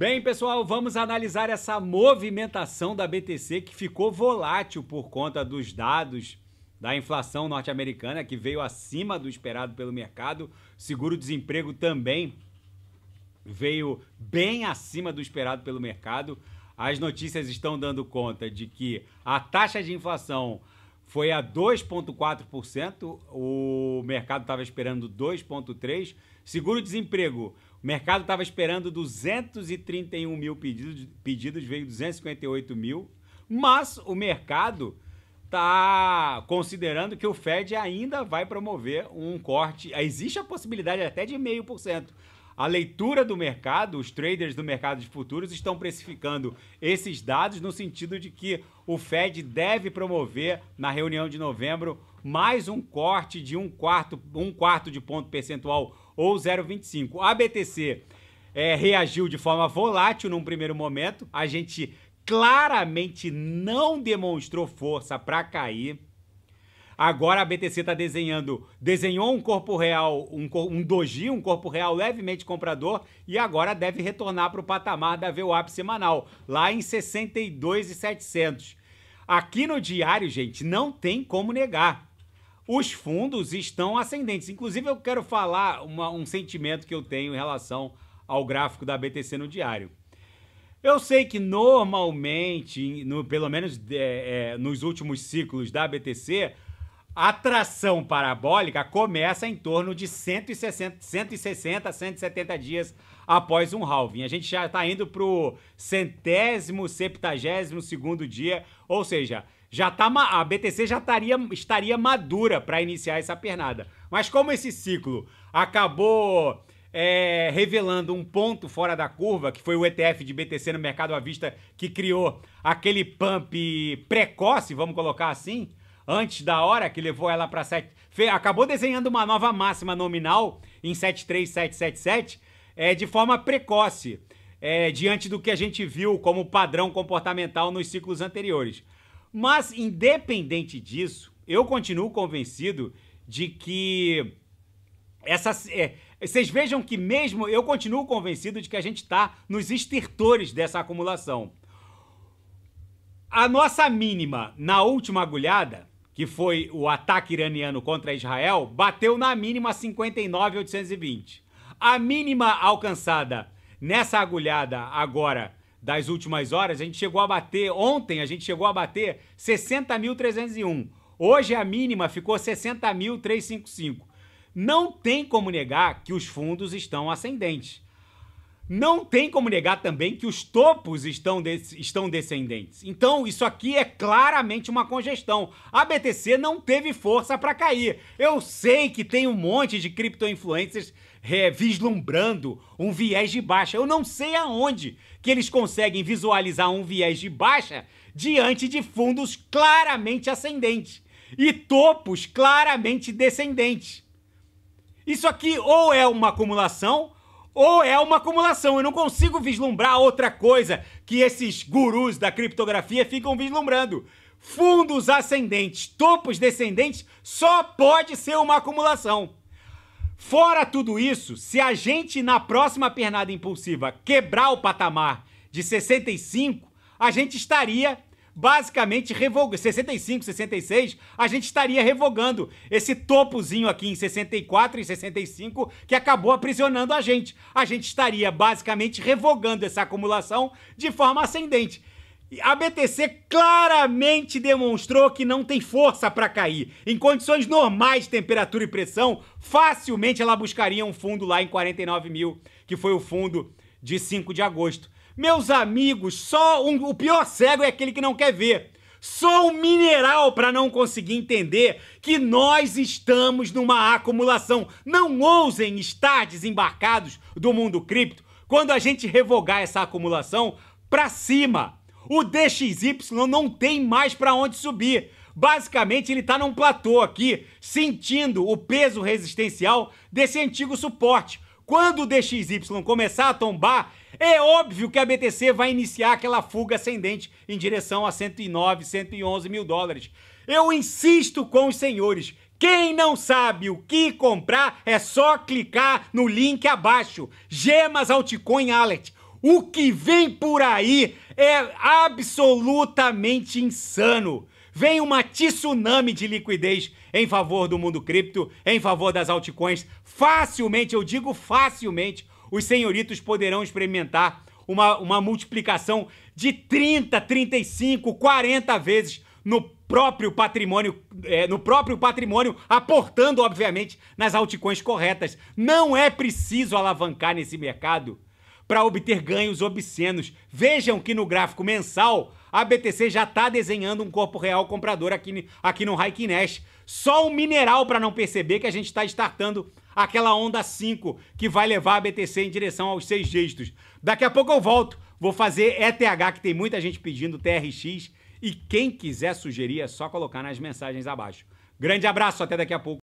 Bem, pessoal, vamos analisar essa movimentação da BTC que ficou volátil por conta dos dados da inflação norte-americana que veio acima do esperado pelo mercado. Seguro-desemprego também veio bem acima do esperado pelo mercado. As notícias estão dando conta de que a taxa de inflação foi a 2,4%, o mercado estava esperando 2,3%. Seguro-desemprego o mercado estava esperando 231 mil pedidos, pedidos, veio 258 mil, mas o mercado está considerando que o Fed ainda vai promover um corte. Existe a possibilidade até de 0,5%. A leitura do mercado, os traders do mercado de futuros estão precificando esses dados no sentido de que o Fed deve promover na reunião de novembro mais um corte de um quarto, um quarto de ponto percentual ou 0,25. A BTC é, reagiu de forma volátil num primeiro momento. A gente claramente não demonstrou força para cair. Agora a BTC está desenhando, desenhou um corpo real, um, um doji, um corpo real levemente comprador e agora deve retornar para o patamar da VWAP semanal, lá em 62,700. Aqui no diário, gente, não tem como negar os fundos estão ascendentes. Inclusive, eu quero falar uma, um sentimento que eu tenho em relação ao gráfico da BTC no diário. Eu sei que normalmente, no, pelo menos é, é, nos últimos ciclos da BTC, a tração parabólica começa em torno de 160, 160 170 dias após um halving. A gente já está indo para o centésimo, septagésimo segundo dia, ou seja, já tá, a BTC já estaria, estaria madura para iniciar essa pernada. Mas como esse ciclo acabou é, revelando um ponto fora da curva, que foi o ETF de BTC no mercado à vista que criou aquele pump precoce, vamos colocar assim, antes da hora que levou ela para 7. Acabou desenhando uma nova máxima nominal em 73777 é, de forma precoce, é, diante do que a gente viu como padrão comportamental nos ciclos anteriores. Mas, independente disso, eu continuo convencido de que essa. É, vocês vejam que mesmo eu continuo convencido de que a gente está nos estertores dessa acumulação. A nossa mínima na última agulhada, que foi o ataque iraniano contra Israel, bateu na mínima 59,820. A mínima alcançada nessa agulhada agora das últimas horas, a gente chegou a bater, ontem a gente chegou a bater 60.301. Hoje a mínima ficou 60.355. Não tem como negar que os fundos estão ascendentes. Não tem como negar também que os topos estão, de estão descendentes. Então, isso aqui é claramente uma congestão. A BTC não teve força para cair. Eu sei que tem um monte de cripto-influencers é, vislumbrando um viés de baixa. Eu não sei aonde que eles conseguem visualizar um viés de baixa diante de fundos claramente ascendentes e topos claramente descendentes. Isso aqui ou é uma acumulação ou é uma acumulação. Eu não consigo vislumbrar outra coisa que esses gurus da criptografia ficam vislumbrando. Fundos ascendentes, topos descendentes, só pode ser uma acumulação. Fora tudo isso, se a gente na próxima pernada impulsiva quebrar o patamar de 65, a gente estaria basicamente revogando. 65, 66, a gente estaria revogando esse topozinho aqui em 64 e 65 que acabou aprisionando a gente. A gente estaria basicamente revogando essa acumulação de forma ascendente. A BTC claramente demonstrou que não tem força para cair. Em condições normais de temperatura e pressão, facilmente ela buscaria um fundo lá em 49 mil, que foi o fundo de 5 de agosto. Meus amigos, só um, o pior cego é aquele que não quer ver. Sou um mineral para não conseguir entender que nós estamos numa acumulação. Não ousem estar desembarcados do mundo cripto quando a gente revogar essa acumulação para cima. O DXY não tem mais para onde subir. Basicamente, ele está num platô aqui, sentindo o peso resistencial desse antigo suporte. Quando o DXY começar a tombar, é óbvio que a BTC vai iniciar aquela fuga ascendente em direção a 109, 111 mil dólares. Eu insisto com os senhores, quem não sabe o que comprar é só clicar no link abaixo. Gemas Altcoin Alert. O que vem por aí é absolutamente insano. Vem uma tsunami de liquidez em favor do mundo cripto, em favor das altcoins. Facilmente, eu digo facilmente, os senhoritos poderão experimentar uma, uma multiplicação de 30, 35, 40 vezes no próprio patrimônio, é, no próprio patrimônio, aportando, obviamente, nas altcoins corretas. Não é preciso alavancar nesse mercado para obter ganhos obscenos. Vejam que no gráfico mensal, a BTC já está desenhando um corpo real comprador aqui, aqui no Haikinesh. Só o um mineral para não perceber que a gente está estartando. Aquela onda 5 que vai levar a BTC em direção aos seis dígitos. Daqui a pouco eu volto, vou fazer ETH, que tem muita gente pedindo, TRX. E quem quiser sugerir é só colocar nas mensagens abaixo. Grande abraço, até daqui a pouco.